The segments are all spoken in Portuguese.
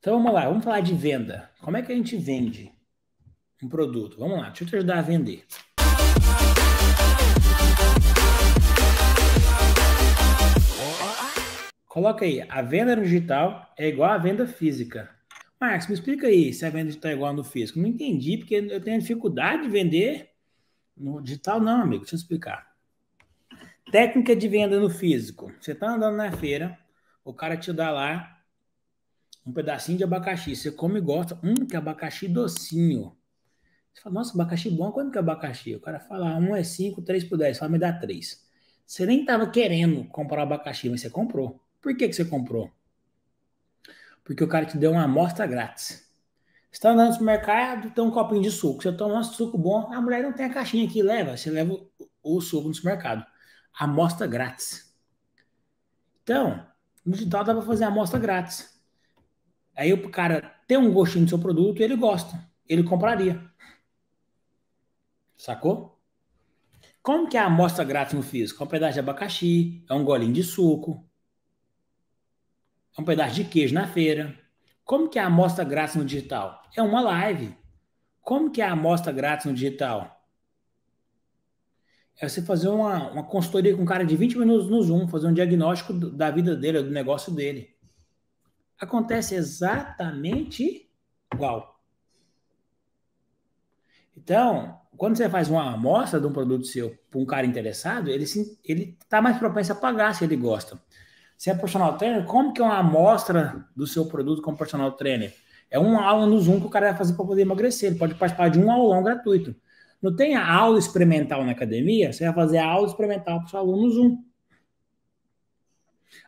Então vamos lá, vamos falar de venda. Como é que a gente vende um produto? Vamos lá, deixa eu te ajudar a vender. Coloca aí, a venda no digital é igual à venda física. Marcos, me explica aí se a venda digital é igual no físico. Não entendi, porque eu tenho dificuldade de vender no digital, não, amigo. Deixa eu explicar. Técnica de venda no físico. Você está andando na feira, o cara te dá lá um pedacinho de abacaxi. Você come e gosta. Hum, que abacaxi docinho. Você fala, nossa, abacaxi bom, quanto que é abacaxi? O cara fala, um é cinco, três por dez. Fala, me dá três. Você nem estava querendo comprar o abacaxi, mas você comprou. Por que, que você comprou? Porque o cara te deu uma amostra grátis. Você está andando no supermercado, tem um copinho de suco. Você toma um suco bom, a mulher não tem a caixinha aqui, leva. Você leva o, o suco no supermercado. Amostra grátis. Então, no digital dá para fazer amostra grátis. Aí o cara tem um gostinho do seu produto, ele gosta, ele compraria. Sacou? Como que é a amostra grátis no físico? É um pedaço de abacaxi, é um golinho de suco, é um pedaço de queijo na feira. Como que é a amostra grátis no digital? É uma live. Como que é a amostra grátis no digital? É você fazer uma, uma consultoria com um cara de 20 minutos no Zoom, fazer um diagnóstico da vida dele, do negócio dele acontece exatamente igual. Então, quando você faz uma amostra de um produto seu para um cara interessado, ele está mais propenso a pagar se ele gosta. Se é personal trainer, como que é uma amostra do seu produto como personal trainer? É uma aula no Zoom que o cara vai fazer para poder emagrecer. Ele pode participar de um aulão gratuito. Não tem a aula experimental na academia, você vai fazer a aula experimental para o seu aluno no Zoom.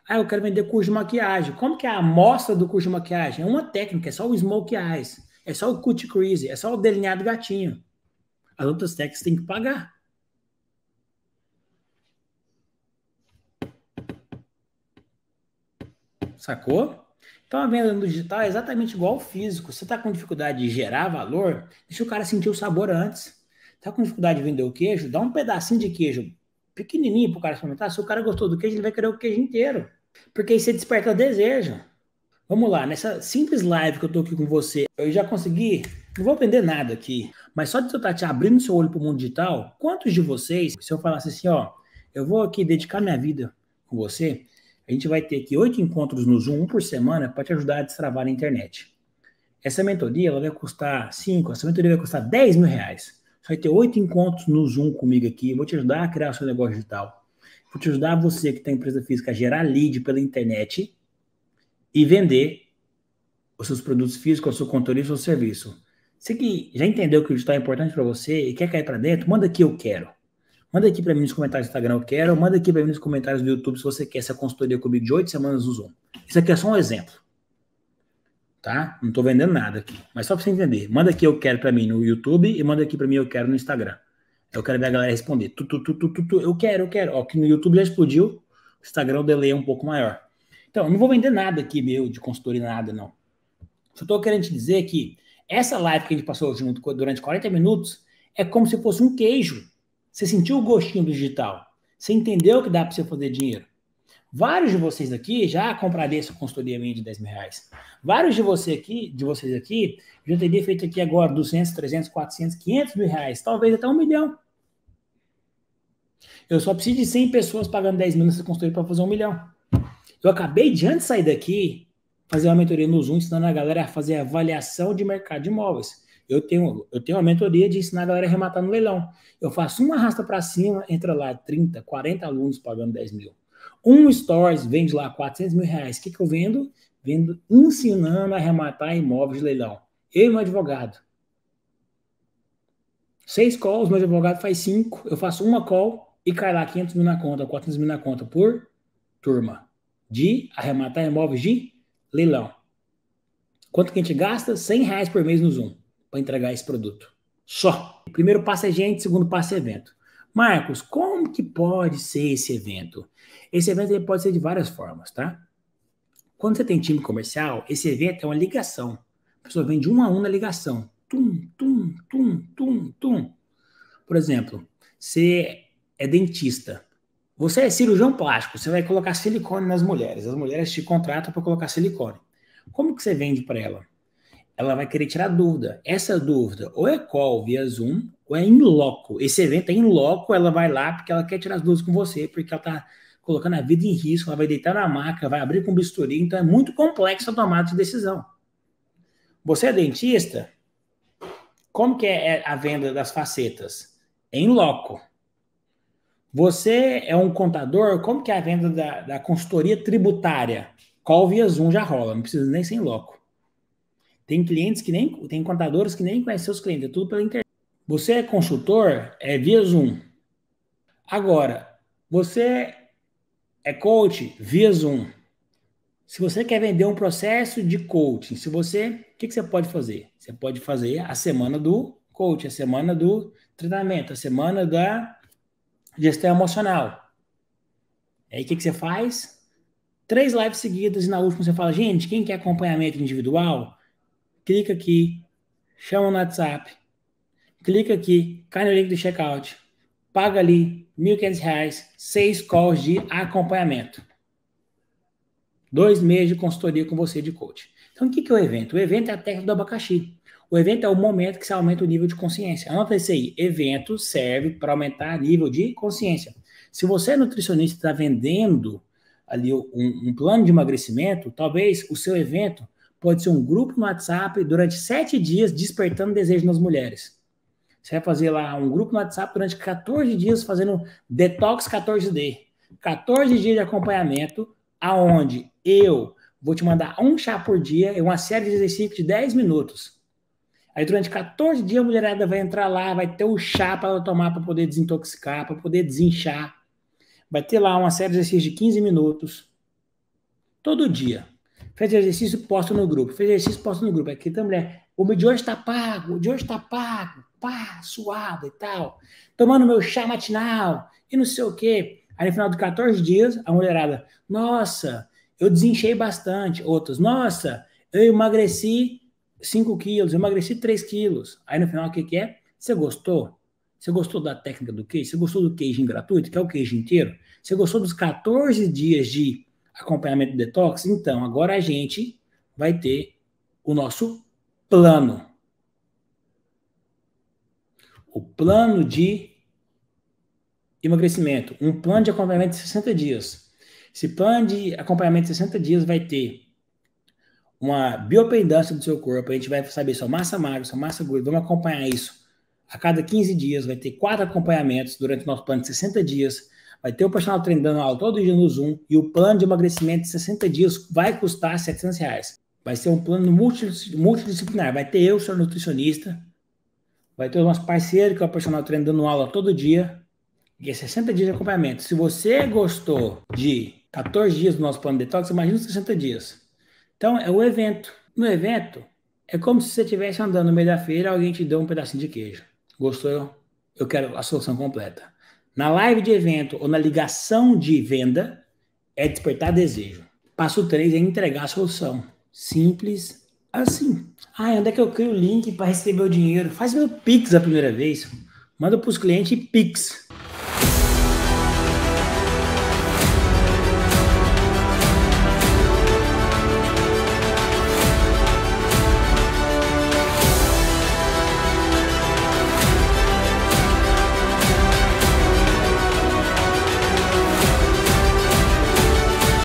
Ah, eu quero vender curso de maquiagem. Como que é a amostra do curso de maquiagem? É uma técnica, é só o smoke eyes, é só o cut crease, é só o delineado gatinho. As outras técnicas tem que pagar. Sacou? Então a venda no digital é exatamente igual ao físico. Você está com dificuldade de gerar valor, deixa o cara sentir o sabor antes. Está com dificuldade de vender o queijo? Dá um pedacinho de queijo pequenininho pro cara experimentar, se o cara gostou do queijo, ele vai querer o queijo inteiro. Porque aí você desperta desejo. Vamos lá, nessa simples live que eu tô aqui com você, eu já consegui, não vou aprender nada aqui, mas só de eu estar te abrindo seu olho pro mundo digital, quantos de vocês, se eu falasse assim, ó, eu vou aqui dedicar minha vida com você, a gente vai ter aqui oito encontros no Zoom, um por semana, para te ajudar a destravar a internet. Essa mentoria, ela vai custar cinco, essa mentoria vai custar 10 mil reais. Você vai ter oito encontros no Zoom comigo aqui. Eu vou te ajudar a criar o seu negócio digital. Vou te ajudar você que tem tá empresa física a gerar lead pela internet e vender os seus produtos físicos, seu sua e o seu serviço. Você que já entendeu que o digital é importante para você e quer cair para dentro, manda aqui eu quero. Manda aqui para mim nos comentários do Instagram eu quero, manda aqui para mim nos comentários do YouTube se você quer essa consultoria comigo de oito semanas no Zoom. Isso aqui é só um exemplo tá? Não estou vendendo nada aqui, mas só para você entender. Manda aqui eu quero para mim no YouTube e manda aqui para mim eu quero no Instagram. Eu quero ver a galera responder. Tu, tu, tu, tu, tu, eu quero, eu quero. Ó, que no YouTube já explodiu, o Instagram o é delay é um pouco maior. Então, eu não vou vender nada aqui meu de consultoria, nada não. Só estou querendo te dizer que essa live que a gente passou junto durante 40 minutos é como se fosse um queijo. Você sentiu o gostinho do digital. Você entendeu que dá para você fazer dinheiro. Vários de vocês aqui já comprariam essa consultoria minha de 10 mil reais. Vários de, você aqui, de vocês aqui já teria feito aqui agora 200, 300, 400, 500 mil reais, talvez até um milhão. Eu só preciso de 100 pessoas pagando 10 mil nessa consultoria para fazer um milhão. Eu acabei de antes de sair daqui fazer uma mentoria no Zoom ensinando a galera a fazer avaliação de mercado de imóveis. Eu tenho, eu tenho uma mentoria de ensinar a galera a rematar no leilão. Eu faço uma arrasta para cima, entra lá 30, 40 alunos pagando 10 mil. Um Stories vende lá 400 mil reais. O que, que eu vendo? Vendo ensinando a arrematar imóveis de leilão. Eu e meu advogado. Seis calls, meu advogado faz cinco. Eu faço uma call e cai lá 500 mil na conta, 400 mil na conta por turma. De arrematar imóveis de leilão. Quanto que a gente gasta? 100 reais por mês no Zoom para entregar esse produto. Só. primeiro passo é gente, segundo passo é evento. Marcos, como que pode ser esse evento? Esse evento ele pode ser de várias formas, tá? Quando você tem time comercial, esse evento é uma ligação. A pessoa vende um a um na ligação. Tum, tum, tum, tum, tum. Por exemplo, você é dentista. Você é cirurgião plástico, você vai colocar silicone nas mulheres. As mulheres te contratam para colocar silicone. Como que você vende para ela? ela vai querer tirar dúvida. Essa dúvida ou é call via Zoom ou é em loco. Esse evento é em loco, ela vai lá porque ela quer tirar as dúvidas com você, porque ela está colocando a vida em risco, ela vai deitar na maca, vai abrir com bisturi, então é muito complexo a tomada de decisão. Você é dentista? Como que é, é a venda das facetas? É em loco. Você é um contador? Como que é a venda da, da consultoria tributária? Qual via Zoom já rola, não precisa nem ser em loco. Tem clientes que nem, tem contadores que nem conhecem seus clientes, é tudo pela internet. Você é consultor, é via Zoom. Agora, você é coach via Zoom. Se você quer vender um processo de coaching, se você, o que, que você pode fazer? Você pode fazer a semana do coach, a semana do treinamento, a semana da gestão emocional. Aí o que, que você faz? Três lives seguidas e na última você fala, gente, quem quer acompanhamento individual? clica aqui, chama no WhatsApp, clica aqui, cai no link do checkout, paga ali R$ 1.500, seis calls de acompanhamento. Dois meses de consultoria com você de coach. Então, o que é o evento? O evento é a técnica do abacaxi. O evento é o momento que você aumenta o nível de consciência. Anota isso aí. Evento serve para aumentar nível de consciência. Se você é nutricionista e está vendendo ali um, um plano de emagrecimento, talvez o seu evento pode ser um grupo no WhatsApp durante sete dias despertando desejo nas mulheres. Você vai fazer lá um grupo no WhatsApp durante 14 dias fazendo detox 14D. 14 dias de acompanhamento, aonde eu vou te mandar um chá por dia e uma série de exercícios de 10 minutos. Aí durante 14 dias a mulherada vai entrar lá, vai ter o chá para ela tomar para poder desintoxicar, para poder desinchar. Vai ter lá uma série de exercícios de 15 minutos. Todo dia. Fez exercício, posta no grupo. Fez exercício, posta no grupo. Aqui também. É. O meu de hoje está pago, o de hoje está pago. Pá, suado e tal. Tomando meu chá matinal e não sei o quê. Aí no final de 14 dias, a mulherada, nossa, eu desenchei bastante. Outros, nossa, eu emagreci 5 quilos, eu emagreci 3 quilos. Aí no final, o que, que é? Você gostou? Você gostou da técnica do queijo? Você gostou do queijo gratuito, que é o queijo inteiro? Você gostou dos 14 dias de acompanhamento detox? Então, agora a gente vai ter o nosso plano. O plano de emagrecimento, um plano de acompanhamento de 60 dias. Esse plano de acompanhamento de 60 dias vai ter uma biopendância do seu corpo, a gente vai saber sua massa magra, sua massa gorda, vamos acompanhar isso. A cada 15 dias vai ter quatro acompanhamentos durante o nosso plano de 60 dias vai ter o personal treinando dando aula todo dia no Zoom e o plano de emagrecimento de 60 dias vai custar 700 reais. Vai ser um plano multidisciplinar. Vai ter eu, seu nutricionista, vai ter umas parceiras que é o personal treinando aula todo dia e é 60 dias de acompanhamento. Se você gostou de 14 dias do nosso plano de detox, imagina 60 dias. Então, é o evento. No evento, é como se você estivesse andando no meio da feira e alguém te deu um pedacinho de queijo. Gostou? Eu quero a solução completa na live de evento ou na ligação de venda, é despertar desejo. Passo 3 é entregar a solução. Simples assim. Ah, onde é que eu crio o link para receber o dinheiro? Faz meu Pix a primeira vez. Manda para os clientes Pix.